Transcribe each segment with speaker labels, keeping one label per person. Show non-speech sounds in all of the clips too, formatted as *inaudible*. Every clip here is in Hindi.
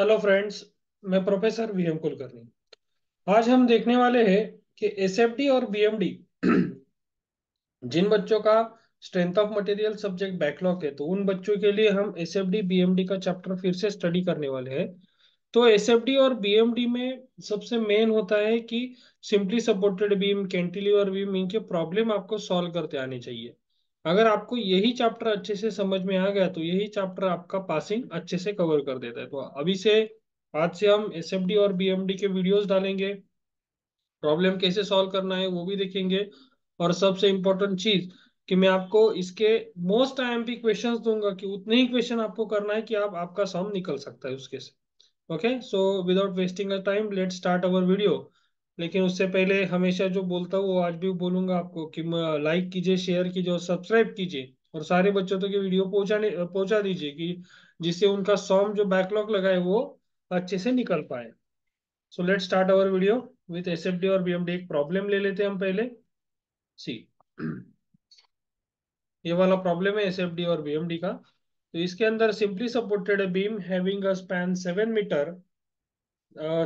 Speaker 1: हेलो फ्रेंड्स मैं प्रोफेसर वी एम कुलकर्णी आज हम देखने वाले हैं कि एस और बीएमडी *clears throat* जिन बच्चों का strength of material subject backlog है तो उन बच्चों के लिए हम एस बीएमडी का चैप्टर फिर से स्टडी करने वाले हैं तो एस और बीएमडी में सबसे मेन होता है कि simply supported beam cantilever beam इनके प्रॉब्लम आपको सॉल्व करते आने चाहिए अगर आपको यही चैप्टर अच्छे से समझ में आ गया तो यही चैप्टर आपका पासिंग अच्छे से कवर कर देता है तो अभी से आज से हम एस और बी के वीडियोज डालेंगे प्रॉब्लम कैसे सॉल्व करना है वो भी देखेंगे और सबसे इम्पोर्टेंट चीज कि मैं आपको इसके most I M P question दूंगा कि उतने ही क्वेश्चन आपको करना है कि आप आपका सम निकल सकता है उसके से okay so without wasting a time let start our video लेकिन उससे पहले हमेशा जो बोलता हूँ वो आज भी बोलूंगा आपको कि लाइक कीजिए शेयर कीजिए और सब्सक्राइब कीजिए और सारे बच्चों तक तो ये वीडियो पहुंचाने पहुंचा दीजिए कि जिससे उनका सॉम जो बैकलॉग है वो अच्छे से निकल पाए so let start our video with S और बी एक प्रॉब्लम ले लेते हैं हम पहले सी ये वाला प्रॉब्लम है एस और बी का तो इसके अंदर simply supported beam having a span seven metre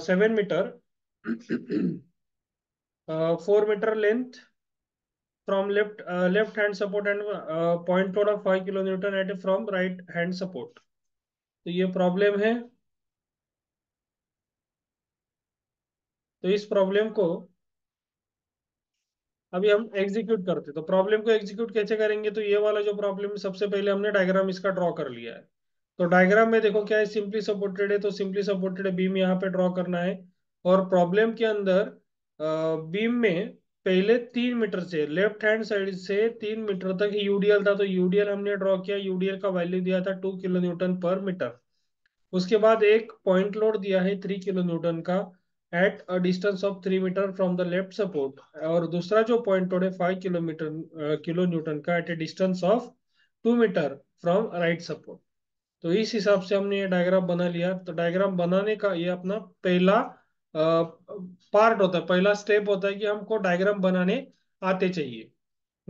Speaker 1: seven metre four metre length from left uh, left hand support and uh, point load of 5 kilonewton at from right hand support तो ये प्रॉब्लम है तो इस प्रॉब्लम को अभी हम एग्जीक्यूट करते तो प्रॉब्लम को एग्जीक्यूट कैसे करेंगे तो ये वाला जो प्रॉब्लम सबसे पहले हमने डायग्राम इसका ड्रॉ कर लिया है तो डायग्राम में देखो क्या है सिंपली सपोर्टेड है तो सिंपली सपोर्टेड बीम यहाँ पे ड्रॉ करना है और प्रॉब्लम के अंदर बीम में पहले तीन मीटर से लेफ्ट हैंड साइड से तीन मीटर तक यूडीएल था तो यूडीएल हमने ड्रॉ किया यूडीएल का वैल्यू दिया था two kilo newton per metre उसके बाद एक पॉइंट लोड दिया है थ्री किलो न्यूटन का at a distance of three metre from the left support और दूसरा जो पॉइंट लोड है फाइव किलोमीटर किलो न्यूटन का at a distance of two metre from right support तो इस हिसाब से हमने ये डायग्राम बना लिया तो डायग्राम बनाने का ये अपना पहला पार्ट होता है पहला स्टेप होता है कि हमको डायग्राम बनाने आते चाहिए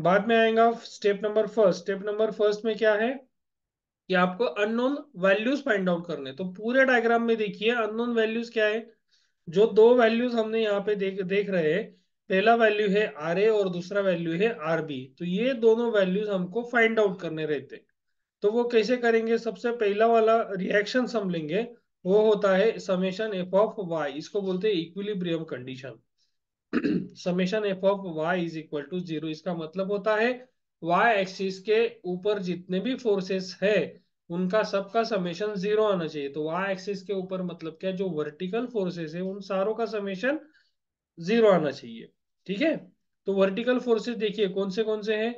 Speaker 1: बाद में आएगा step number first step number first में क्या है कि आपको अननोन वैल्यूज फाइंड आउट करने तो पूरे डायग्राम में देखिए अननोन वैल्यूज क्या है जो दो वैल्यूज हमने यहाँ पे देख देख रहे हैं पहला वैल्यू है आर ए और दूसरा वैल्यू है आर बी तो ये दोनों वैल्यूज हमको फाइंड आउट करने रहते तो वो कैसे करेंगे सबसे पहला वाला रिएक्शन हम लेंगे वो होता है समेशन एफ ऑफ वाई इसको बोलते हैं equilibrium condition summation F of Y is equal to zero इसका मतलब होता है वाई एक्सिस के ऊपर जितने भी फोर्सेस है उनका सबका समेशन जीरो आना चाहिए तो वाई एक्सिस के ऊपर मतलब क्या जो वर्टिकल फोर्सेस है उन सारों का समेशन जीरो आना चाहिए ठीक है तो वर्टिकल फोर्सेस देखिए कौन से कौन से हैं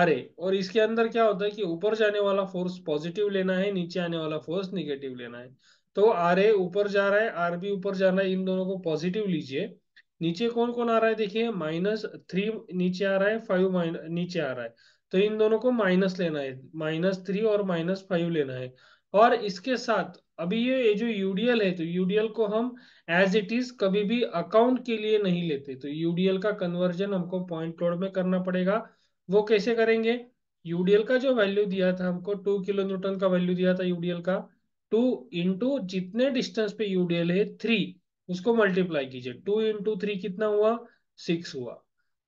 Speaker 1: आर ए और इसके अंदर क्या होता है कि ऊपर जाने वाला फोर्स पॉजिटिव लेना है नीचे आने वाला फोर्स निगेटिव लेना है तो आर ए ऊपर जा रहा है आर बी ऊपर रहा है इन दोनों को पॉजिटिव लीजिए नीचे कौन कौन आ रहा है देखिए माइनस थ्री नीचे आ रहा है फाइव नीचे आ रहा है तो इन दोनों को माइनस लेना है माइनस थ्री और माइनस फाइव लेना है और इसके साथ अभी ये जो यूडीएल है तो यूडीएल को हम एज इट इज कभी भी अकाउंट के लिए नहीं लेते तो यूडीएल का कन्वर्जन हमको पॉइंट क्लोड में करना पड़ेगा वो कैसे करेंगे यूडीएल का जो वैल्यू दिया था हमको टू किलो न्यूटन का वैल्यू दिया था यूडीएल का टू इंटू जितने डिस्टेंस पे यूडीएल है थ्री उसको मल्टीप्लाई कीजिए टू इंटू थ्री कितना हुआ सिक्स हुआ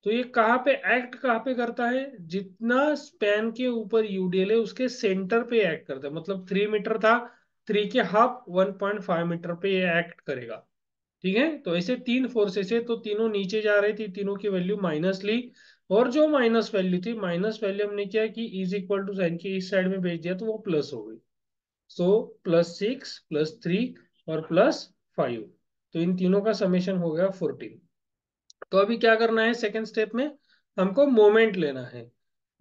Speaker 1: तो ये कहाँ पे एक्ट कहाँ पे करता है जितना स्पैन के ऊपर यूडीएल है उसके सेंटर पे एक्ट करता है मतलब थ्री मीटर था थ्री के half one point five metre पे ये एक्ट करेगा ठीक है तो ऐसे तीन फोर्सेस है तो तीनों नीचे जा रही थी तीनों की वैल्यू माइनस ली और जो माइनस वैल्यू थी माइनस वैल्यू हमने क्या कि इज इक्वल टू साइन की इस साइड में भेज दिया तो वो प्लस हो गई so plus six plus three और प्लस फाइव तो इन तीनों का समेशन हो गया फोर्टीन तो अभी क्या करना है सेकेंड स्टेप में हमको मोमेंट लेना है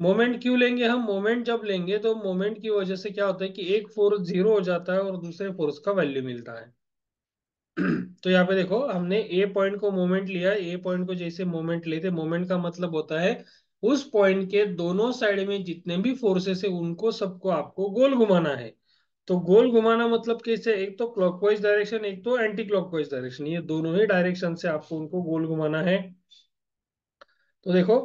Speaker 1: मोमेंट क्यों लेंगे हम मोमेंट जब लेंगे तो मोमेंट की वजह से क्या होता है कि एक फोर्स जीरो हो जाता है और दूसरे फोर्स का वैल्यू मिलता है *clears throat* तो यहाँ पे देखो हमने ए पॉइंट को मोमेंट लिया ए पॉइंट को जैसे मोमेंट लेते मोमेंट का मतलब होता है उस पॉइंट के दोनों साइड में जितने भी फोर्सेस है उनको सबको आपको गोल घुमाना है तो गोल घुमाना मतलब कैसे एक तो क्लॉकवाइज डायरेक्शन एक तो एंटी क्लॉकवाइज डायरेक्शन ये दोनों ही डायरेक्शन से आपको उनको गोल घुमाना है तो देखो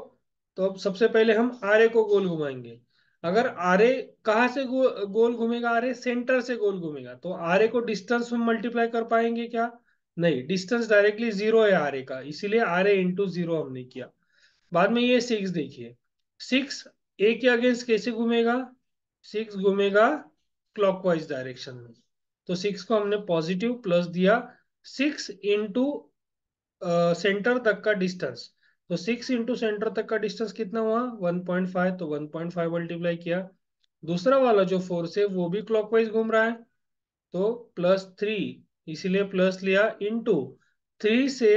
Speaker 1: तो अब सबसे पहले हम आर को गोल घुमाएंगे अगर आर ए से गो, गोल घूमेगा आर ए सेंटर से गोल घूमेगा तो आर ए को डिस्टेंस हम मल्टीप्लाई कर पाएंगे क्या नहीं डिस्टेंस डायरेक्टली जीरो है आर का इसीलिए आर ए इंटू जीरो हमने किया बाद में ये सिक्स देखिए सिक्स ए के अगेंस्ट कैसे घूमेगा सिक्स घूमेगा क्लॉकवाइज डायरेक्शन में तो सिक्स को हमने पॉजिटिव प्लस दिया सिक्स इंटू सेंटर तक का डिस्टेंस तो सिक्स इंटू सेंटर तक का डिस्टेंस कितना हुआ वन पॉइंट फाइव तो वन पॉइंट फाइव मल्टीप्लाई किया दूसरा वाला जो फोर्स है वो भी क्लॉकवाइज घूम रहा है तो प्लस थ्री इसीलिए प्लस लिया इंटू थ्री से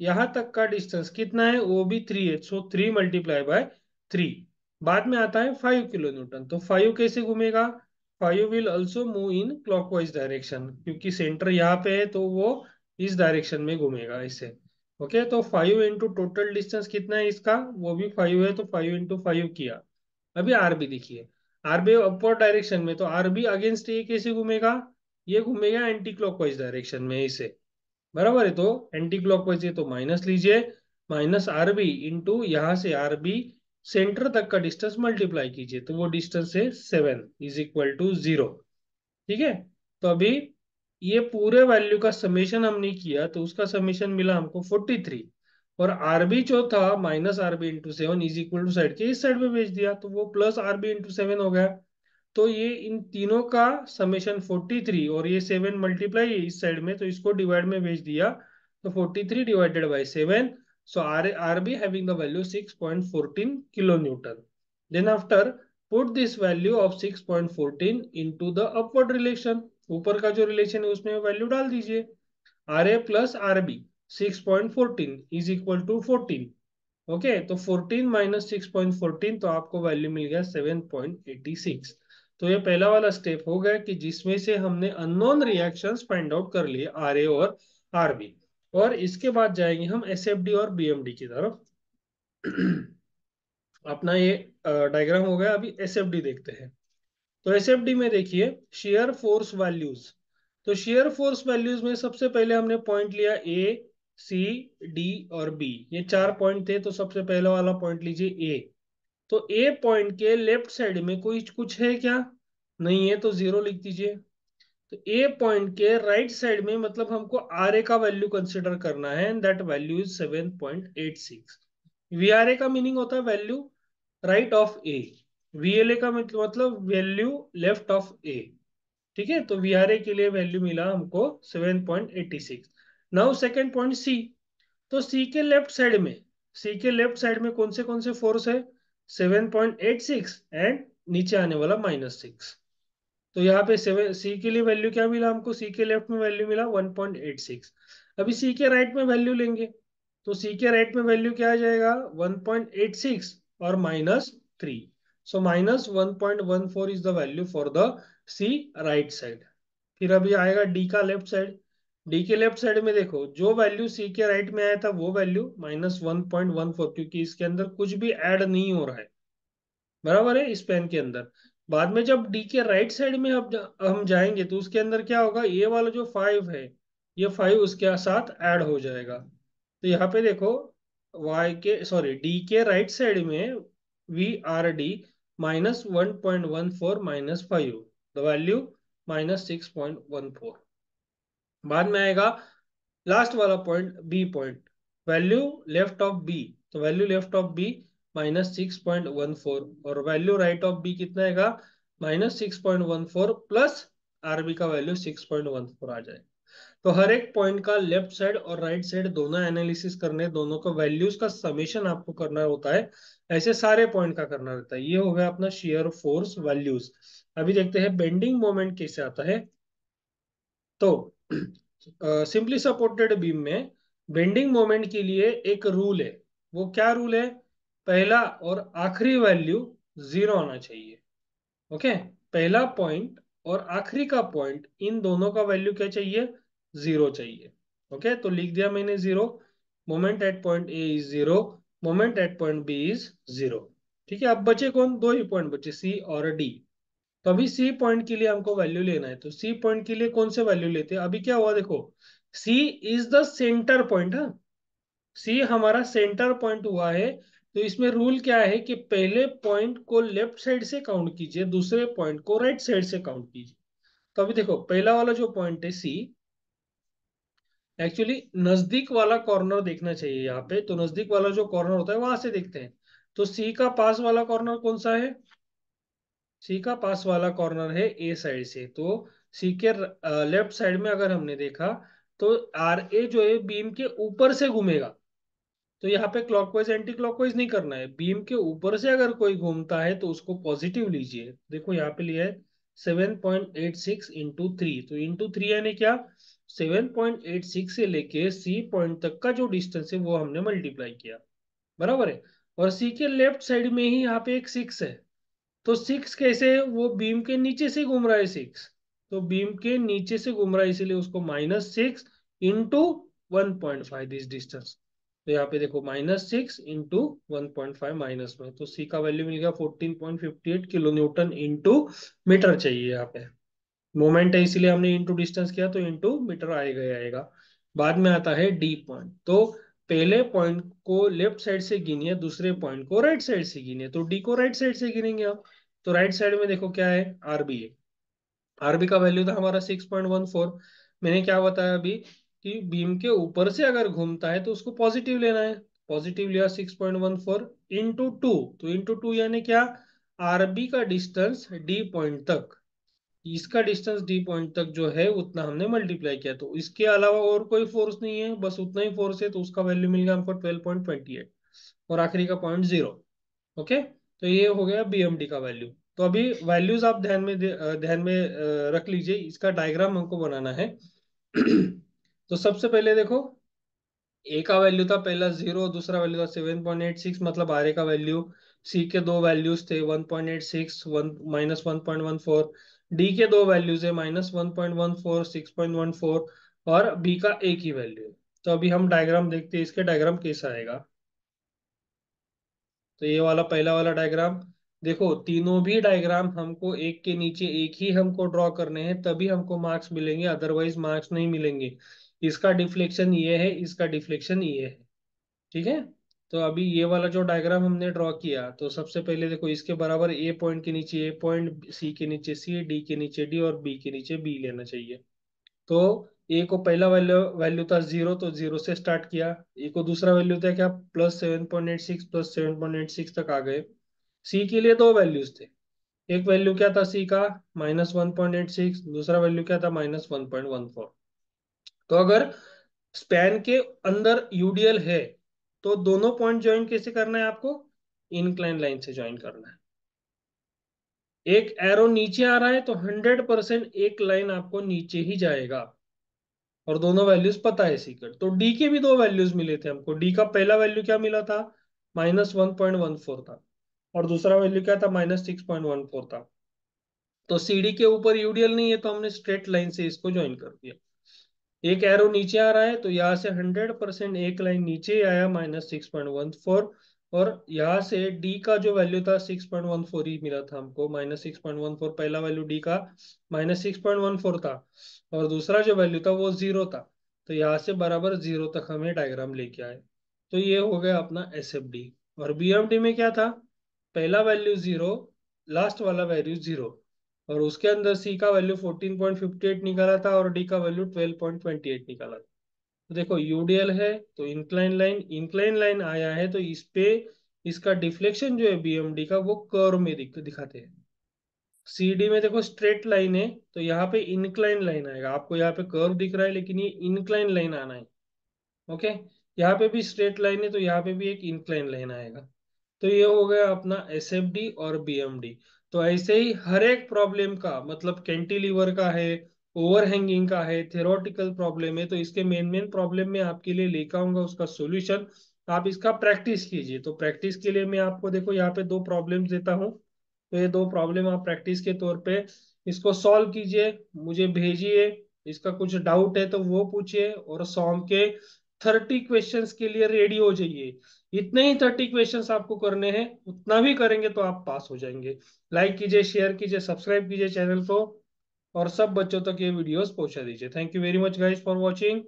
Speaker 1: यहां तक का डिस्टेंस कितना है वो भी थ्री है so three multiply by three बाद में आता है फाइव किलो न्यूटन तो फाइव कैसे घूमेगा five will also move in clockwise direction क्योंकि सेंटर यहाँ पे है तो वो इस डायरेक्शन में घूमेगा इसे ओके okay? तो फाइव इंटू टोटल डिस्टेंस कितना है इसका वो भी फाइव है तो फाइव इंटू फाइव किया अभी आर भी देखिए आर भी अपवर्ड डायरेक्शन में तो आर भी अगेंस्ट ये कैसे घूमेगा ये घूमेगा एंटी क्लॉकवाइज डायरेक्शन में इसे बराबर है तो एंटी क्लॉकवाइज ये तो माइनस लीजिए माइनस आर बी इंटू यहां से आर बी सेंटर तक का डिस्टेंस मल्टीप्लाई कीजिए तो वो डिस्टेंस है seven is equal to zero ठीक है तो अभी ये पूरे वैल्यू का समेशन हमने किया तो उसका समीशन मिला हमको फोर्टी थ्री और आरबी जो था minus RB into seven is equal to side के इस साइड पे भेज दिया तो वो प्लस आरबी इंटू सेवन हो गया तो ये इन तीनों का समीशन फोर्टी थ्री और ये सेवन मल्टीप्लाई इस साइड में तो इसको डिवाइड में भेज दिया तो forty three divided by seven So R, RB having the value 6.14 kilonewton. Then after put this value of 6.14 into the upward relation. ऊपर का जो रिलेशन है उसमें वैल्यू डाल दीजिए R A plus R B six point fourteen is equal to fourteen okay तो fourteen minus six point fourteen तो आपको वैल्यू मिल गया सेवन पॉइंट एटी सिक्स तो ये पहला वाला स्टेप हो गया कि जिसमें से हमने अननोन रिएक्शंस फाइंड आउट कर लिए आर ए और आर बी और इसके बाद जाएंगे हम एस और बीएमडी की तरफ *clears throat* अपना ये डायग्राम हो गया अभी एस देखते हैं तो एस में देखिए शेयर फोर्स वैल्यूज तो शेयर फोर्स वैल्यूज में सबसे पहले हमने पॉइंट लिया ए सी डी और बी ये चार पॉइंट थे तो सबसे पहला वाला पॉइंट लीजिए ए तो ए पॉइंट के लेफ्ट साइड में कोई कुछ है क्या नहीं है तो जीरो लिख दीजिए तो ए पॉइंट के राइट right साइड में मतलब हमको आर ए का वैल्यू कंसिडर करना है and that value is seven point eight six V R A का मीनिंग होता है value right of A V L A का मतलब वैल्यू लेफ्ट ऑफ ए ठीक है तो वी आर ए के लिए वैल्यू मिला हमको seven point eighty six now second point C तो सी के लेफ्ट साइड में सी के लेफ्ट साइड में कौन से कौन से फोर्स है seven point eight six and नीचे आने वाला माइनस सिक्स तो यहाँ पे सेवन सी के लिए वैल्यू क्या मिला हमको सी के लेफ्ट में वैल्यू मिला 1.86 अभी सी के राइट में वैल्यू लेंगे तो सी के राइट में वैल्यू क्या आ जाएगा 1.86 और minus three so minus one point one four is the value for the C right side फिर अभी आएगा डी का लेफ्ट साइड डी के लेफ्ट साइड में देखो जो वैल्यू सी के राइट में आया था वो value minus one point one four क्योंकि इसके अंदर कुछ भी ऐड नहीं हो रहा है बराबर है इस पेन के अंदर बाद में जब डी के राइट साइड में अब हम जाएंगे तो उसके अंदर क्या होगा ये वाला जो फाइव है ये फाइव उसके साथ ऐड हो जाएगा तो यहाँ पे देखो y के सॉरी डी के राइट साइड में V R D minus one point one four minus five the value minus six point one four बाद में आएगा लास्ट वाला point B point value left of B तो value left of B minus six point one four और वैल्यू राइट ऑफ बी कितना आएगा minus six point one four plus RB का value six point one four आ जाएगा तो हर एक पॉइंट का लेफ्ट साइड और राइट साइड दोनों एनालिसिस करने दोनों का वैल्यूज का समेशन आपको करना होता है ऐसे सारे पॉइंट का करना रहता है ये हो गया अपना शेयर फोर्स वैल्यूज अभी देखते हैं बेंडिंग मोमेंट कैसे आता है तो सिंपली सपोर्टेड बीम में बेंडिंग मोमेंट के लिए एक रूल है वो क्या रूल है पहला और आखिरी वैल्यू जीरो आना चाहिए ओके पहला पॉइंट और आखिरी का पॉइंट इन दोनों का वैल्यू क्या चाहिए जीरो चाहिए ओके तो लिख दिया मैंने zero moment at point A is zero moment at point B is zero ठीक है अब बचे कौन दो ही पॉइंट बचे सी और डी तो अभी सी पॉइंट के लिए हमको वैल्यू लेना है तो सी पॉइंट के लिए कौन से वैल्यू लेते हैं अभी क्या हुआ देखो C is the centre point है सी हमारा सेंटर पॉइंट हुआ है तो इसमें रूल क्या है कि पहले पॉइंट को लेफ्ट साइड से काउंट कीजिए दूसरे पॉइंट को राइट साइड से काउंट कीजिए तो अभी देखो पहला वाला जो पॉइंट है सी एक्चुअली नजदीक वाला कॉर्नर देखना चाहिए यहाँ पे तो नजदीक वाला जो कॉर्नर होता है वहां से देखते हैं तो सी का पास वाला कॉर्नर कौन सा है सी का पास वाला कॉर्नर है ए साइड से तो सी के लेफ्ट साइड में अगर हमने देखा तो आर ए जो है बीम के ऊपर से घूमेगा तो यहाँ पे क्लॉकवाइज एंटी क्लॉकवाइज नहीं करना है बीम के ऊपर से अगर कोई घूमता है तो उसको पॉजिटिव लीजिए देखो यहाँ पे लिया है seven point eight six into three तो इंटू थ्री यानी क्या सेवन पॉइंट एट सिक्स से लेके सी पॉइंट तक का जो डिस्टेंस है वो हमने मल्टीप्लाई किया बराबर है और सी के लेफ्ट साइड में ही यहाँ पे एक सिक्स है तो सिक्स कैसे वो बीम के नीचे से घूम रहा है सिक्स तो बीम के नीचे से घूम रहा है इसीलिए उसको minus six into one point five this distance तो यहाँ पे देखो minus six into one point five minus में तो सी का वैल्यू मिल गया fourteen point fifty eight kilo newton into metre चाहिए यहाँ पे मोमेंट है इसीलिए हमने इंटू डिस्टेंस किया तो इंटू मीटर आएगा आएगा बाद में आता है डी पॉइंट तो पहले पॉइंट को लेफ्ट साइड से गिनिए दूसरे पॉइंट को राइट साइड से गिनिए तो डी को राइट साइड से गिनेंगे आप तो राइट साइड में देखो क्या है आरबी आरबी का वैल्यू था हमारा सिक्स पॉइंट वन फोर मैंने क्या बताया अभी कि बीम के ऊपर से अगर घूमता है तो उसको पॉजिटिव लेना है पॉजिटिव लिया 6.14 point one four into two तो इंटू टू यानी क्या आरबी का डिस्टेंस डी पॉइंट तक इसका डिस्टेंस डी पॉइंट तक जो है उतना हमने मल्टीप्लाई किया तो इसके अलावा और कोई फोर्स नहीं है बस उतना ही फोर्स है तो उसका वैल्यू मिल गया हमको ट्वेल्व पॉइंट ट्वेंटी एट और आखिरी का पॉइंट जीरो ओके तो ये हो गया बीएमडी का वैल्यू तो अभी वैल्यूज आप ध्यान में ध्यान में रख लीजिए इसका डायग्राम हमको बनाना है *clears throat* तो सबसे पहले देखो ए का वैल्यू था पहला जीरो दूसरा वैल्यू था सेवन पॉइंट एट सिक्स मतलब आर ए का वैल्यू सी के दो वैल्यूज थे one point eight six one minus one point one four D के दो वैल्यूज है minus one point one four six point one four और बी का ए की वैल्यू तो अभी हम डायग्राम देखते हैं इसके डायग्राम कैसा आएगा तो ये वाला पहला वाला डायग्राम देखो तीनों भी डायग्राम हमको एक के नीचे एक ही हमको ड्रॉ करने हैं तभी हमको मार्क्स मिलेंगे अदरवाइज मार्क्स नहीं मिलेंगे इसका डिफ्लेक्शन ये है इसका डिफ्लेक्शन ये है ठीक है तो अभी ये वाला जो डायग्राम हमने ड्रॉ किया तो सबसे पहले देखो इसके बराबर ए पॉइंट के नीचे ए पॉइंट सी के नीचे सी डी के नीचे डी और बी के नीचे बी लेना चाहिए तो ए को पहला वैल्यू वैल्यू था जीरो तो जीरो से स्टार्ट किया ए को दूसरा वैल्यू था क्या plus seven point eight six plus seven point eight six तक आ गए सी के लिए दो वैल्यूज थे एक वैल्यू क्या था सी का minus one point eight six दूसरा वैल्यू क्या था minus one point one four तो अगर स्पैन के अंदर यूडीएल है तो दोनों पॉइंट ज्वाइन कैसे करना है आपको इनक्लाइन लाइन से ज्वाइन करना है एक एरो नीचे आ रहा है तो 100 परसेंट एक लाइन आपको नीचे ही जाएगा और दोनों वैल्यूज पता है सीकर तो डी के भी दो वैल्यूज मिले थे हमको डी का पहला वैल्यू क्या मिला था minus one point one four था और दूसरा वैल्यू क्या था minus six point one four था तो सीडी के ऊपर यूडीएल नहीं है तो हमने स्ट्रेट लाइन से इसको ज्वाइन कर दिया एक एरो नीचे आ रहा है तो यहाँ से हंड्रेड परसेंट एक लाइन नीचे आया minus six point one four और यहाँ से D का जो वैल्यू था 6.14 पॉइंट वन फोर ही मिला था हमको minus six point one four पहला वैल्यू D का minus six point one four था और दूसरा जो वैल्यू था वो जीरो था तो यहाँ से बराबर जीरो तक हमें डायग्राम लेके आए तो ये हो गया अपना एस और बी में क्या था पहला वैल्यू जीरो लास्ट वाला वैल्यू जीरो और उसके अंदर सी का वैल्यू 14.58 निकाला था और डी का वैल्यू 12.28 निकाला था तो देखो यूडीएल है तो इंक्लाइन लाइन इंक्लाइन लाइन आया है तो इस पे इसका डिफ्लेक्शन जो है बीएमडी का वो कर्व में दिख, दिखाते हैं सीडी में देखो स्ट्रेट लाइन है तो यहाँ पे इंक्लाइन लाइन आएगा आपको यहाँ पे कर्व दिख रहा है लेकिन ये इंक्लाइन लाइन आना है ओके यहाँ पे भी स्ट्रेट लाइन है तो यहाँ पे भी एक इंक्लाइन लाइन आएगा तो ये हो गया अपना एस और बीएमडी तो ऐसे ही हर एक प्रॉब्लम का मतलब कैंटिलीवर का है ओवरहैंगिंग का है थेरोटिकल प्रॉब्लम है तो इसके मेन मेन प्रॉब्लम में आपके लिए लेकर आऊंगा उसका सोल्यूशन आप इसका प्रैक्टिस कीजिए तो प्रैक्टिस के लिए मैं आपको देखो यहाँ पे दो प्रॉब्लम देता हूँ तो ये दो प्रॉब्लम आप प्रैक्टिस के तौर पे इसको सॉल्व कीजिए मुझे भेजिए इसका कुछ डाउट है तो वो पूछिए और सॉम के थर्टी क्वेश्चंस के लिए रेडी हो जाइए इतने ही थर्टी क्वेश्चंस आपको करने हैं उतना भी करेंगे तो आप पास हो जाएंगे लाइक कीजिए शेयर कीजिए सब्सक्राइब कीजिए चैनल को और सब बच्चों तक ये वीडियोस पहुंचा दीजिए thank you very much guys for watching